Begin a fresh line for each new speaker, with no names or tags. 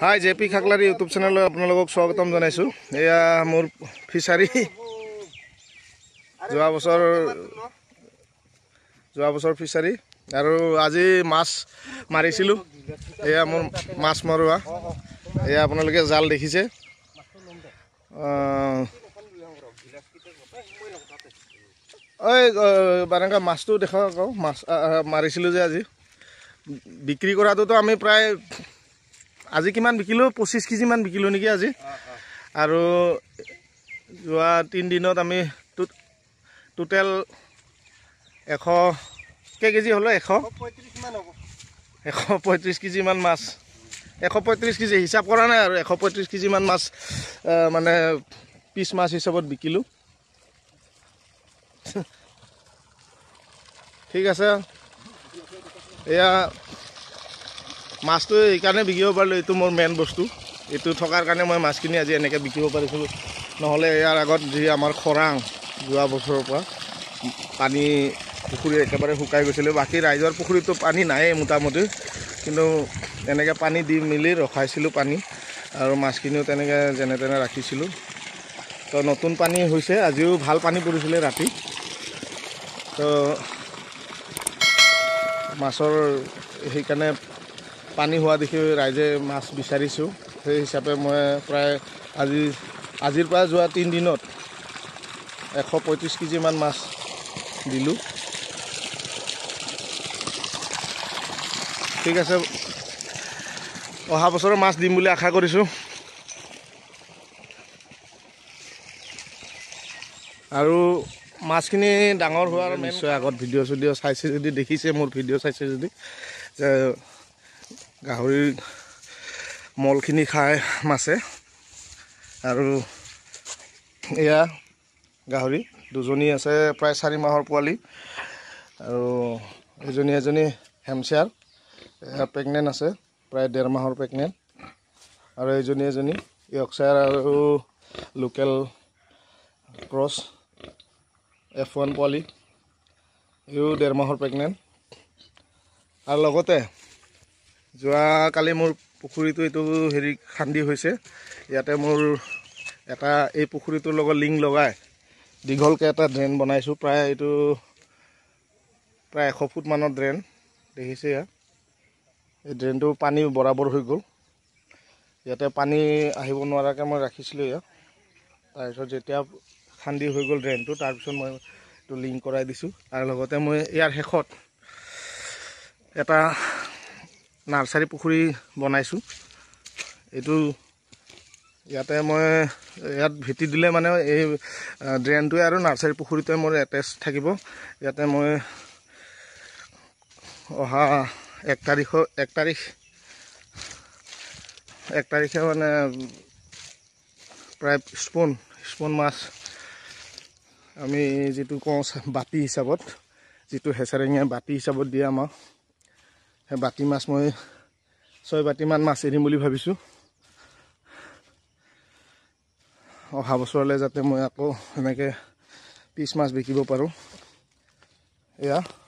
হাই J P Khaklari YouTube চেনেললৈ আপোনালোকক স্বাগতম জনাইছোঁ এয়া মোৰ ফিচাৰী যোৱা বছৰ যোৱা বছৰ ফিচাৰী আৰু আজি মাছ মাৰিছিলোঁ এয়া মোৰ মাছ মাৰোৱা এয়া আপোনালোকে জাল দেখিছে এই বাৰেংগা মাছটো দেখা আকৌ মাছ মাৰিছিলোঁ যে আজি বিক্ৰী কৰাটোতো আমি প্ৰায় আজি কিমান বিকিলো পঁচিছ কেজিমান বিকিলো নেকি আজি আৰু যোৱা তিনিদিনত আমি টোটেল এশ কেই কেজি হ'লো এশ এশ পঁয়ত্ৰিছ কেজিমান মাছ এশ পঁয়ত্ৰিছ কেজি হিচাপ কৰা নাই আৰু এশ পঁয়ত্ৰিছ কেজিমান মাছ মানে পিছ মাছ হিচাপত বিকিলোঁ ঠিক আছে এয়া মাছটো এইকাৰণে বিকিব পাৰিলোঁ এইটো মোৰ মেইন বস্তু এইটো থকাৰ কাৰণে মই মাছখিনি আজি এনেকৈ বিকিব পাৰিছিলোঁ নহ'লে ইয়াৰ আগত যি আমাৰ খৰাং যোৱা বছৰৰ পৰা পানী পুখুৰী একেবাৰে শুকাই গৈছিলোঁ বাকী ৰাইজৰ পুখুৰীততো পানী নায়েই মোটামুটি কিন্তু এনেকৈ পানী দি মেলি ৰখাইছিলোঁ পানী আৰু মাছখিনিও তেনেকৈ যেনে তেনে ৰাখিছিলোঁ তো নতুন পানী হৈছে আজিও ভাল পানী পৰিছিলে ৰাতি তো মাছৰ সেইকাৰণে পানী হোৱা দেখি ৰাইজে মাছ বিচাৰিছোঁ সেই হিচাপে মই প্ৰায় আজি আজিৰ পৰা যোৱা তিনিদিনত এশ পঁয়ত্ৰিছ কেজিমান মাছ দিলোঁ ঠিক আছে অহা বছৰৰ মাছ দিম বুলি আশা কৰিছোঁ আৰু মাছখিনি ডাঙৰ হোৱাৰ নিশ্চয় আগত ভিডিঅ' চিডিঅ' চাইছে যদি দেখিছে মোৰ ভিডিঅ' চাইছে যদি গাহৰি মলখিনি খাই মাছে আৰু এয়া গাহৰি দুজনী আছে প্ৰায় চাৰি মাহৰ পোৱালি আৰু এজনী এজনী হেমচেয়াৰ এয়া প্ৰেগনেণ্ট আছে প্ৰায় ডেৰ মাহৰ প্ৰেগনেণ্ট আৰু এজনী এজনী ইয়কচেয়াৰ আৰু লোকেল ক্ৰছ এফ ওৱান পোৱালি এইও ডেৰ মাহৰ প্ৰেগনেণ্ট আৰু লগতে যোৱাকালি মোৰ পুখুৰীটো এইটো হেৰি খান্দি হৈছে ইয়াতে মোৰ এটা এই পুখুৰীটোৰ লগত লিংক লগাই দীঘলকৈ এটা ড্ৰেইন বনাইছোঁ প্ৰায় এইটো প্ৰায় এশ ফুটমানৰ ড্ৰেইন দেখিছে ইয়াত এই ড্ৰেইনটো পানী বৰাবৰ হৈ গ'ল ইয়াতে পানী আহিব নোৱাৰাকৈ মই ৰাখিছিলোঁ ইয়াক তাৰপিছত যেতিয়া খান্দি হৈ গ'ল ড্ৰেইনটো তাৰপিছত মই এইটো লিংক কৰাই দিছোঁ আৰু লগতে মই ইয়াৰ শেষত এটা নাৰ্চাৰী পুখুৰী বনাইছোঁ এইটো ইয়াতে মই ইয়াত ভেটি দিলে মানে এই ড্ৰেইনটোৱে আৰু নাৰ্চাৰী পুখুৰীটোৱে মোৰ এটেচ থাকিব ইয়াতে মই অহা এক তাৰিখ এক তাৰিখ এক তাৰিখে মানে প্ৰায় স্পন স্পন মাছ আমি যিটো কওঁ বাতি হিচাপত যিটো হেচাৰেঙীয়া বাতি হিচাপত দিয়ে আমাক সেই বাতি মাছ মই ছয় বাতিমান মাছ এৰিম বুলি ভাবিছোঁ অহা বছৰলৈ যাতে মই আকৌ এনেকৈ পিছ মাছ বিকিব পাৰোঁ এয়া